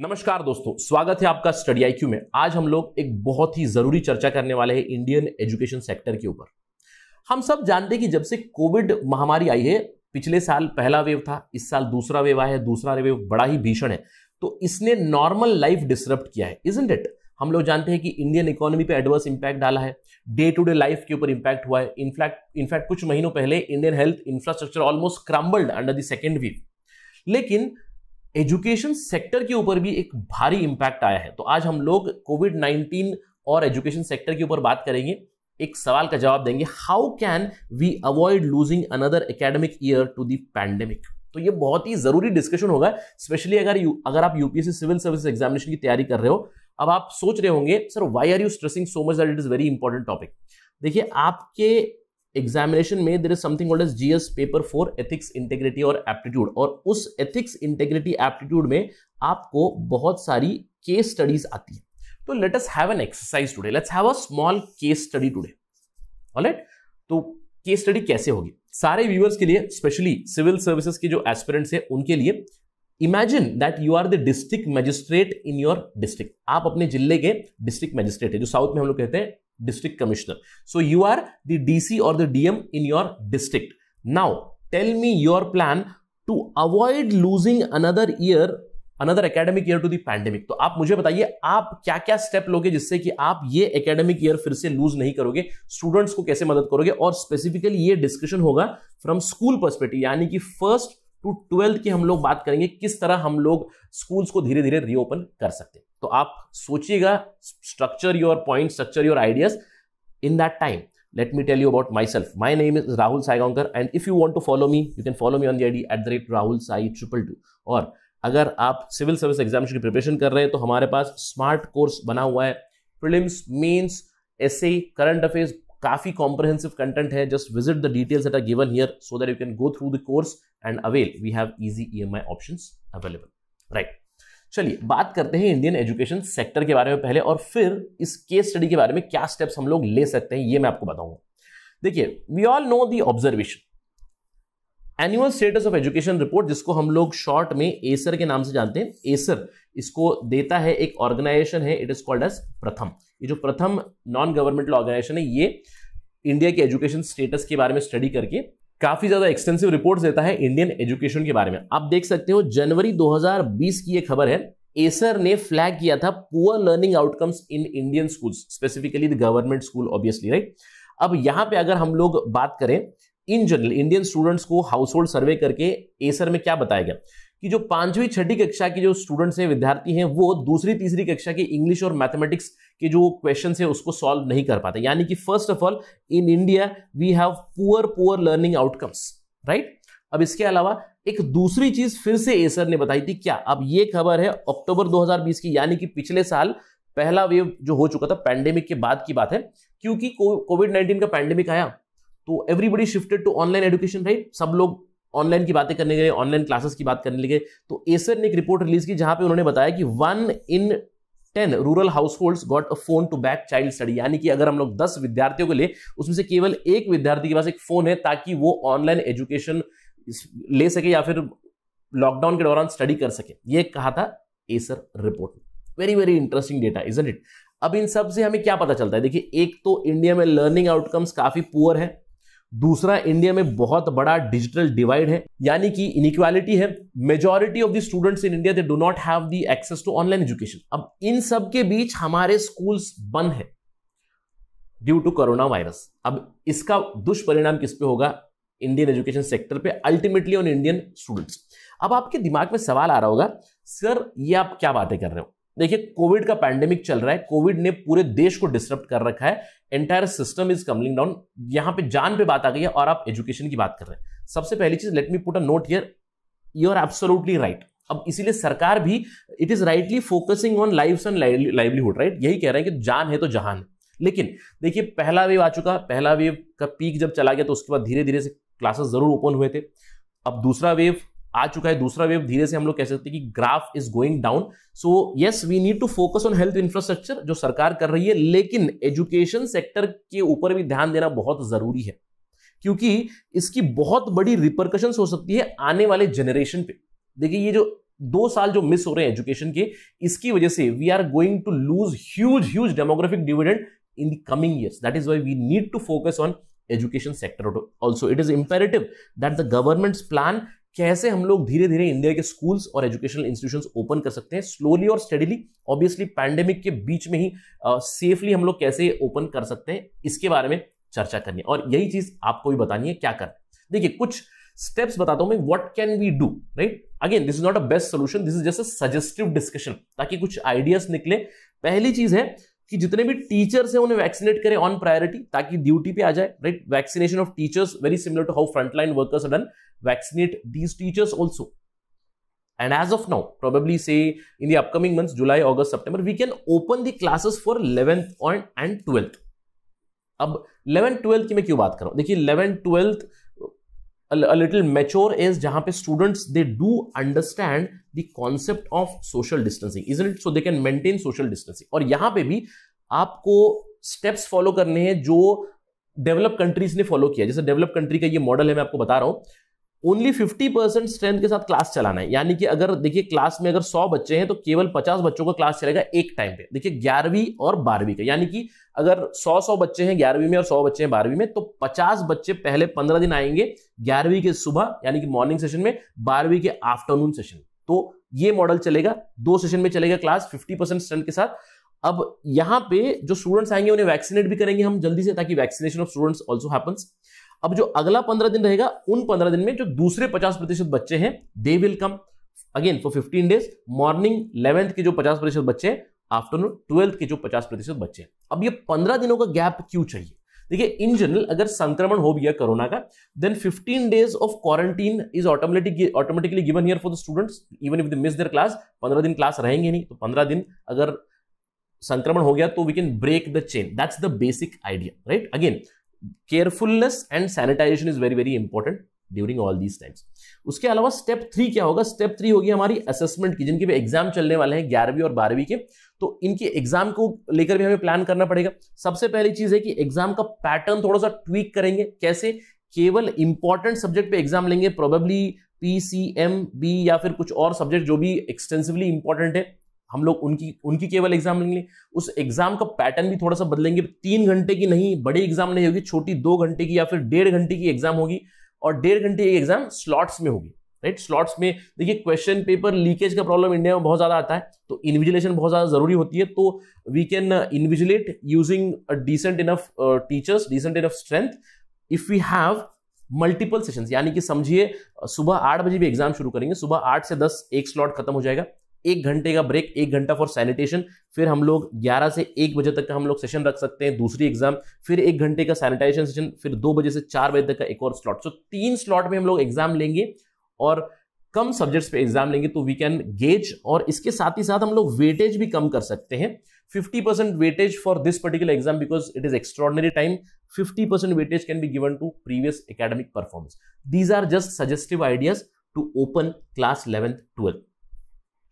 नमस्कार दोस्तों स्वागत है आपका स्टडी आईक्यू में आज हम लोग एक बहुत ही जरूरी चर्चा करने वाले हैं इंडियन एजुकेशन सेक्टर के ऊपर हम सब जानते हैं कि जब से कोविड महामारी आई है पिछले साल पहला वेव था इस साल दूसरा वेव आया है दूसरा वेव बड़ा ही भीषण है तो इसने नॉर्मल लाइफ डिस्टर्ब किया है इज इट हम लोग जानते हैं कि इंडियन इकोनॉमी पे एडवर्स इंपैक्ट डाला है डे टू डे लाइफ के ऊपर इंपैक्ट हुआ है इनफैक्ट इनफैक्ट कुछ महीनों पहले Indian health infrastructure almost crumbled under the second wave लेकिन एजुकेशन सेक्टर के ऊपर भी एक भारी इम्पैक्ट आया है तो आज हम लोग कोविड 19 और एजुकेशन सेक्टर के ऊपर बात करेंगे एक सवाल का जवाब देंगे how can we avoid losing another academic year to the pandemic तो ये बहुत ही जरूरी डिस्कशन होगा स्पेशली अगर यू अगर आप यूपीएससी सिविल सर्विस एग्जामिनेशन की तैयारी कर रहे हो अब आप सोच रहे होंगे sir why are you stressing so much that it is very important topic देखिए आपके एग्जामिनेशन में there is something is G S paper for ethics integrity और एप्टीट्यूड और उस एथिक्स इंटेग्रिटी एप्टीट्यूड में आपको बहुत सारी केस स्टडीज आती है तो let us have an exercise today let's have a small case study today alright तो केस स्टडी कैसे होगी सारे व्यूअर्स के लिए स्पेशली सिविल सर्विसेज के जो एस्पिरेंट्स हैं उनके लिए imagine that you are the district magistrate in your district आप अपने जिले के डिस्ट्रिक्ट मजिस्ट्रेट है जो साउथ में हम लोग कहते हैं district commissioner. So you are the DC or the DM in your district. Now tell me your plan to avoid losing another year another academic year to the pandemic तो आप मुझे बताइए आप क्या क्या स्टेप लोगे जिससे कि आप ये एकेडमिक ईयर फिर से लूज नहीं करोगे स्टूडेंट्स को कैसे मदद करोगे और स्पेसिफिकली ये डिस्कशन होगा फ्रॉम स्कूल पर्सपेक्टिव यानी कि फर्स्ट टू ट्वेल्थ की हम लोग बात करेंगे किस तरह हम लोग स्कूल्स को धीरे धीरे रीओपन कर सकते हैं तो आप सोचिएगा structure your point structure your ideas in that time let me tell you about my My name is Rahul Saigaonkar and and if you want to follow me you can follow me on the at the rate Rahul Sai triple two और अगर आप civil service exam की preparation कर रहे हैं तो हमारे पास smart course बना हुआ है prelims S A current affairs काफ़ी कॉम्प्रहेंसिव कंटेंट है just visit the details at are given here so that you can go through the course and avail we have easy E M I option available right चलिए बात करते हैं Indian education sector के बारे में पहले और फिर इस केस स्टडी के बारे में क्या स्टेप्स हम लोग ले सकते हैं ये मैं आपको बताऊंगा देखिए we all know the observation annual status of education report जिसको हम लोग शॉर्ट में एसर के नाम से जानते हैं एसर इसको देता है एक ऑर्गेनाइजेशन है इट इज कॉल्ड एज प्रथम ये जो प्रथम नॉन गवर्नमेंटल ऑर्गेनाइजेशन है ये इंडिया के एजुकेशन स्टेटस के बारे में स्टडी करके काफी ज्यादा एक्सटेंसिव रिपोर्ट देता है इंडियन एजुकेशन के बारे में आप देख सकते हो जनवरी 2020 की यह खबर है एसर ने फ्लैग किया था poor learning outcomes in Indian schools specifically the government school obviously right अब यहां पे अगर हम लोग बात करें इन जनरल इंडियन स्टूडेंट्स को हाउस होल्ड सर्वे करके एसर में क्या बताया गया कि जो पांचवी छठी कक्षा के जो स्टूडेंट्स हैं विद्यार्थी हैं वो दूसरी तीसरी कक्षा के इंग्लिश और मैथमेटिक्स के जो क्वेश्चन है उसको सॉल्व नहीं कर पाते यानी कि first of all in India we have poor poor learning outcomes right अब इसके अलावा एक दूसरी चीज फिर से एसर ने बताई थी क्या अब ये खबर है अक्टूबर 2020 की यानी कि पिछले साल पहला वेव जो हो चुका था पैंडेमिक के बाद की बात है क्योंकि कोविड 19 का पैंडेमिक आया तो everybody shifted to online education right सब लोग ऑनलाइन की बातें करने लगे ऑनलाइन क्लासेस की बात करने लगे तो एसर e ने एक रिपोर्ट रिलीज की जहां पे उन्होंने बताया कि one in ten rural household got a phone to back child study यानी कि अगर हम लोग दस विद्यार्थियों के लिए उसमें से केवल एक विद्यार्थी के पास एक फोन है ताकि वो ऑनलाइन एजुकेशन ले सके या फिर लॉकडाउन के दौरान स्टडी कर सके ये कहा था ASER e report very very interesting data is it अब इन सब से हमें क्या पता चलता है देखिए एक तो इंडिया में लर्निंग आउटकम्स काफी पुअर है दूसरा इंडिया में बहुत बड़ा डिजिटल डिवाइड है यानी कि इनिक्वालिटी है majority of the students in India they do not have the access to online education अब इन सब के बीच हमारे स्कूल्स बंद है ड्यू टू कोरोना वायरस अब इसका दुष्परिणाम किस पे होगा इंडियन एजुकेशन सेक्टर पे अल्टीमेटली ऑन इंडियन स्टूडेंट्स अब आपके दिमाग में सवाल आ रहा होगा सर ये आप क्या बातें कर रहे हो देखिए कोविड का पैंडेमिक चल रहा है कोविड ने पूरे देश को डिस्टर्ब कर रखा है entire system is crumbling down यहां पे जान पे बात आ गई है और आप एजुकेशन की बात कर रहे हैं सबसे पहली चीज let me put a note here you are absolutely right अब इसीलिए सरकार भी it is rightly focusing on life and livelihood right यही कह रहे हैं कि जान है तो जहान है लेकिन देखिए पहला वेव आ चुका पहला वेव का पीक जब चला गया तो उसके बाद धीरे धीरे से क्लासेस जरूर ओपन हुए थे अब दूसरा वेव आ चुका है दूसरा वेव धीरे से हम लोग कह सकते हैं कि graph is going down so yes we need to focus on health infrastructure जो सरकार कर रही है लेकिन एजुकेशन सेक्टर के ऊपर भी ध्यान देना बहुत जरूरी है क्योंकि इसकी बहुत बड़ी रिपरकशन हो सकती है आने वाले जनरेशन पे देखिए ये जो दो साल जो मिस हो रहे हैं एजुकेशन के इसकी वजह से we are going to lose huge huge demographic dividend in the coming years that is why we need to focus on education sector also it is imperative that the government plan कैसे हम लोग धीरे धीरे India के schools और educational institution open कर सकते हैं स्लोली और स्टडीली ऑब्वियसली पैंडेमिक के बीच में ही सेफली uh, हम लोग कैसे ओपन कर सकते हैं इसके बारे में चर्चा करनी है और यही चीज आपको भी बतानी है क्या करना देखिए कुछ स्टेप्स बताता हूं मैं what can we do right again this is not a best solution this is just a suggestive discussion ताकि कुछ आइडियाज निकले पहली चीज है कि जितने भी टीचर्स हैं उन्हें वैक्सीनेट करें ऑन प्रायोरिटी ताकि ड्यूटी पे आ जाए right vaccination of teachers very similar to how frontline workers done vaccinate these teachers also and as of now probably say in the upcoming months July August September we can open the classes for eleventh and twelfth अब eleventh twelfth की मैं क्यों बात कर रहा हूं देखिए eleventh twelfth a little mature is jahan pe students they do understand the concept of social distancing isn't it so they can maintain social distancing और यहाँ पे भी आपको steps follow करने हैं जो डेवलप कंट्रीज ने फॉलो किया जैसे डेवलप कंट्री का ये मॉडल है मैं आपको बता रहा हूँ ओनली 50 परसेंट स्ट्रेंथ के साथ क्लास चलाना है यानी कि अगर देखिए क्लास में अगर 100 बच्चे हैं तो केवल 50 बच्चों का क्लास चलेगा एक टाइम पे देखिए ग्यारहवीं और बारहवीं का यानी कि अगर 100 100 बच्चे हैं ग्यारहवीं में और 100 बच्चे हैं बारहवीं में तो 50 बच्चे पहले 15 दिन आएंगे ग्यारहवीं के सुबह यानी कि मॉर्निंग सेशन में बारहवीं के आफ्टरनून सेशन तो ये मॉडल चलेगा दो सेशन में चलेगा क्लास फिफ्टी स्ट्रेंथ के साथ अब यहाँ पे जो स्टूडेंट्स आएंगे उन्हें वैक्सीनेट भी करेंगे हम जल्दी से ताकि vaccination of students also happens अब जो अगला पंद्रह दिन रहेगा उन पंद्रह दिन में जो दूसरे पचास प्रतिशत बच्चे हैं they will come again for fifteen days morning eleventh के जो पचास प्रतिशत बच्चे हैं आफ्टरनून ट्वेल्थ के जो पचास प्रतिशत बच्चे हैं अब ये पंद्रह दिनों का गैप क्यों चाहिए देखिए इन जनरल अगर संक्रमण हो गया कोरोना का then 15 days of quarantine is automatic automatically given here for the students even if they miss their class 15 दिन क्लास रहेंगे नहीं तो 15 दिन अगर संक्रमण हो गया तो we can break the chain that's the basic idea right again carefulness and sanitization is very very important during all these times उसके अलावा स्टेप थ्री क्या होगा स्टेप थ्री होगी हमारी असेसमेंट की जिनके भी एग्जाम चलने वाले हैं ग्यारहवीं और बारहवीं के तो इनके एग्जाम को लेकर भी हमें प्लान करना पड़ेगा सबसे पहली चीज है कि एग्जाम का पैटर्न थोड़ा सा ट्वीक करेंगे कैसे केवल इंपॉर्टेंट सब्जेक्ट पे एग्जाम लेंगे probably P C M B या फिर कुछ और सब्जेक्ट जो भी एक्सटेंसिवली इंपॉर्टेंट है हम लोग उनकी उनकी केवल एग्जाम लेंगे उस एग्जाम का पैटर्न भी थोड़ा सा बदलेंगे तीन घंटे की नहीं बड़ी एग्जाम नहीं होगी छोटी दो घंटे की या फिर डेढ़ घंटे की एग्जाम होगी और डेढ़ घंटे की एग्जाम स्लॉट्स में होगी राइट स्लॉट्स में देखिए क्वेश्चन पेपर लीकेज का प्रॉब्लम इंडिया में बहुत ज़्यादा आता है तो इन्विजिलेशन बहुत ज़्यादा जरूरी होती है तो we can invigilate using decent enough teachers decent enough strength if we have multiple sessions यानी कि समझिए सुबह आठ बजे भी एग्जाम शुरू करेंगे सुबह आठ से दस एक स्लॉट खत्म हो जाएगा एक घंटे का ब्रेक एक घंटा फॉर सैनिटेशन फिर हम लोग 11 से 1 बजे तक का हम लोग सेशन रख सकते हैं दूसरी एग्जाम फिर एक घंटे का सैनिटाइजेशन सेशन फिर 2 बजे से 4 बजे तक का एक और स्लॉट सो so, तीन स्लॉट में हम लोग एग्जाम लेंगे और कम सब्जेक्ट्स पे एग्जाम लेंगे तो वी कैन गेज और इसके साथ ही साथ हम लोग वेटेज भी कम कर सकते हैं 50% percent weightage for this particular exam because it is extraordinary time 50% percent weightage can be given to previous academic performance these are just suggestive ideas to open class eleventh twelfth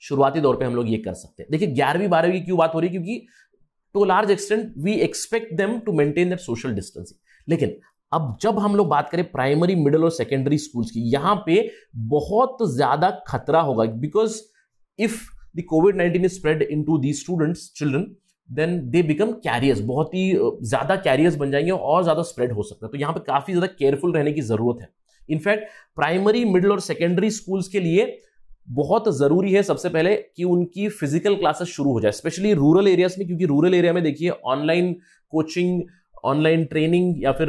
शुरुआती दौर पर हम लोग ये कर सकते हैं देखिए ग्यारहवीं बारहवीं की क्यों बात हो रही है क्योंकि to large extent we expect them to maintain that social distancing लेकिन अब जब हम लोग बात करें प्राइमरी मिडिल और सेकेंडरी स्कूल्स की यहां पे बहुत ज़्यादा खतरा होगा because if the COVID nineteen is spread in to the students children then they become carriers बहुत ही ज़्यादा कैरियर्स बन जाएंगे और ज़्यादा स्प्रेड हो सकता है तो यहाँ पे काफ़ी ज़्यादा केयरफुल रहने की ज़रूरत है इनफैक्ट प्राइमरी मिडिल और सेकेंडरी स्कूल्स के लिए बहुत ज़रूरी है सबसे पहले कि उनकी फिजिकल क्लासेस शुरू हो जाए स्पेशली रूरल एरियाज में क्योंकि रूरल एरिया में देखिए ऑनलाइन कोचिंग ऑनलाइन ट्रेनिंग या फिर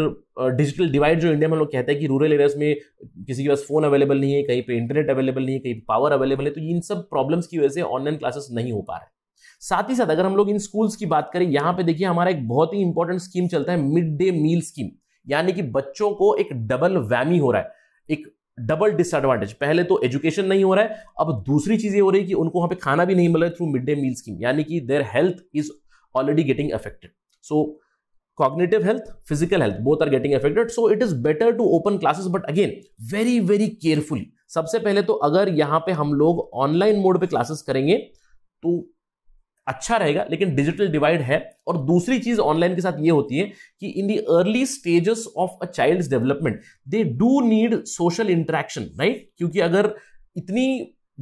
डिजिटल डिवाइड जो इंडिया में हम लोग कहते हैं कि रूरल एरियाज में किसी के पास फ़ोन अवेलेबल नहीं है कहीं पे इंटरनेट अवेलेबल नहीं है कहीं पावर अवेलेबल है तो इन सब प्रॉब्लम्स की वजह से ऑनलाइन क्लासेस नहीं हो पा रहे साथ ही साथ अगर हम लोग इन स्कूल्स की बात करें यहाँ पे देखिए हमारा एक बहुत ही इंपॉर्टेंट स्कीम चलता है मिड डे मील स्कीम यानी कि बच्चों को एक डबल वैमी हो रहा है एक डबल डिसएडवांटेज पहले तो एजुकेशन नहीं हो रहा है अब दूसरी चीज ये हो रही है कि उनको वहां पे खाना भी नहीं मिल रहा है through mid day meal scheme यानी कि their health is already getting affected so cognitive health physical health both are getting affected so it is better to open classes but again very very carefully सबसे पहले तो अगर यहां पे हम लोग ऑनलाइन मोड पे क्लासेस करेंगे तो अच्छा रहेगा लेकिन डिजिटल डिवाइड है और दूसरी चीज ऑनलाइन के साथ ये होती है कि in the early stages of a child development they do need social interaction right क्योंकि अगर इतनी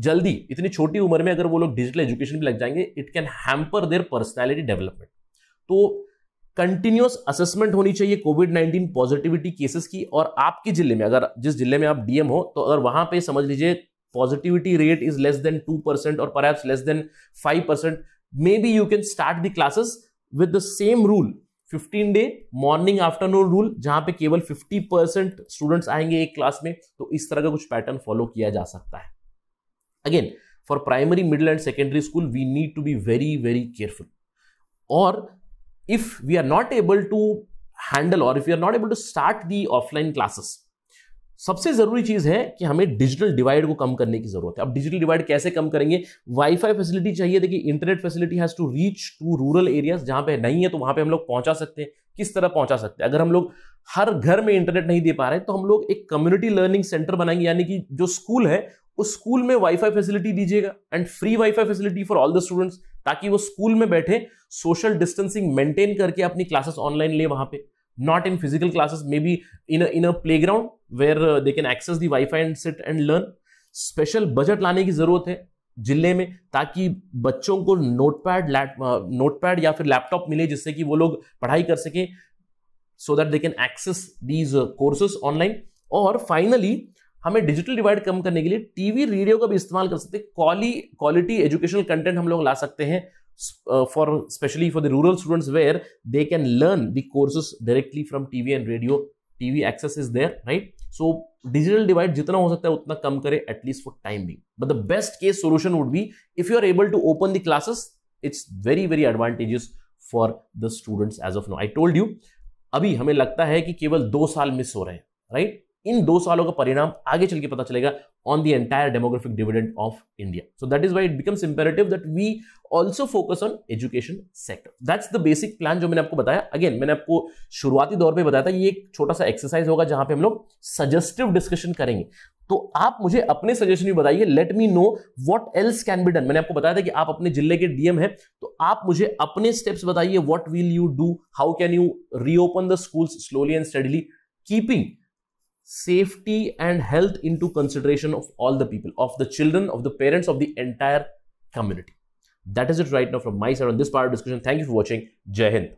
जल्दी इतनी छोटी उम्र में अगर वो लोग डिजिटल एजुकेशन भी लग जाएंगे it can hamper their personality development तो कंटिन्यूस असेसमेंट होनी चाहिए कोविड नाइन्टीन पॉजिटिविटी केसेस की और आपके जिले में अगर जिस जिले में आप डीएम हो तो अगर वहां पे समझ लीजिए positivity rate is less than two percent और पर less than five percent maybe you can start the classes with the same rule 15 day morning afternoon rule जहां पे केवल 50 परसेंट स्टूडेंट आएंगे एक क्लास में तो इस तरह का कुछ पैटर्न फॉलो किया जा सकता है again for primary middle and secondary school we need to be very very careful और if we are not able to handle और if you are not able to start the offline classes सबसे जरूरी चीज है कि हमें digital divide को कम करने की जरूरत है अब डिजिटल डिवाइड कैसे कम करेंगे वाईफाई फैसिलिटी चाहिए देखिए internet facility has to reach to rural areas जहां पे नहीं है तो वहां पे हम लोग पहुंचा सकते हैं किस तरह पहुंचा सकते हैं अगर हम लोग हर घर में इंटरनेट नहीं दे पा रहे तो हम लोग एक कम्युनिटी लर्निंग सेंटर बनाएंगे यानी कि जो स्कूल है उस स्कूल में वाईफाई फैसिलिटी दीजिएगा and free wifi facility for all the students ताकि वो स्कूल में बैठे सोशल डिस्टेंसिंग मेंटेन करके अपनी क्लासेस ऑनलाइन ले वहां पे not in physical classes maybe in a, in a playground where uh, they can access the wi-fi and sit and learn special budget lane ki zarurat hai जिले में ताकि बच्चों को नोटपैड नोटपैड uh, या फिर लैपटॉप मिले जिससे कि वो लोग पढ़ाई कर सके so that they can access these courses online और फाइनली हमें डिजिटल डिवाइड कम करने के लिए टीवी रेडियो का भी इस्तेमाल कर सकते हैं क्वालिटी एजुकेशनल कंटेंट हम लोग ला सकते हैं uh, for especially for the rural students where they can learn the courses directly from TV and radio. TV access is there, right? So digital divide जितना हो सकता है उतना कम करें at least for time being but the best case solution would be if you are able to open the classes it's very very advantages for the students as of now I told you अभी हमें लगता है कि केवल दो साल miss हो रहे हैं राइट इन दो सालों का परिणाम आगे चल के पता चलेगा on the entire demographic dividend of India so that is why it becomes imperative that we also focus on education sector that's the basic plan जो मैंने आपको बताया अगेन मैंने आपको शुरुआती दौर पर बताया था ये एक छोटा सा एक्सरसाइज होगा जहां पे हम लोग सजेस्टिव डिस्कशन करेंगे तो आप मुझे अपने सजेशन भी बताइए let me know what else can be done मैंने आपको बताया था कि आप अपने जिले के डीएम हैं तो आप मुझे अपने स्टेप्स बताइए what will you do how can you reopen the school slowly and steadily keeping safety and health into consideration of all the people, of the children, of the parents, of the entire community. That is it right now from my side on this part of discussion. Thank you for watching. Jai Hind.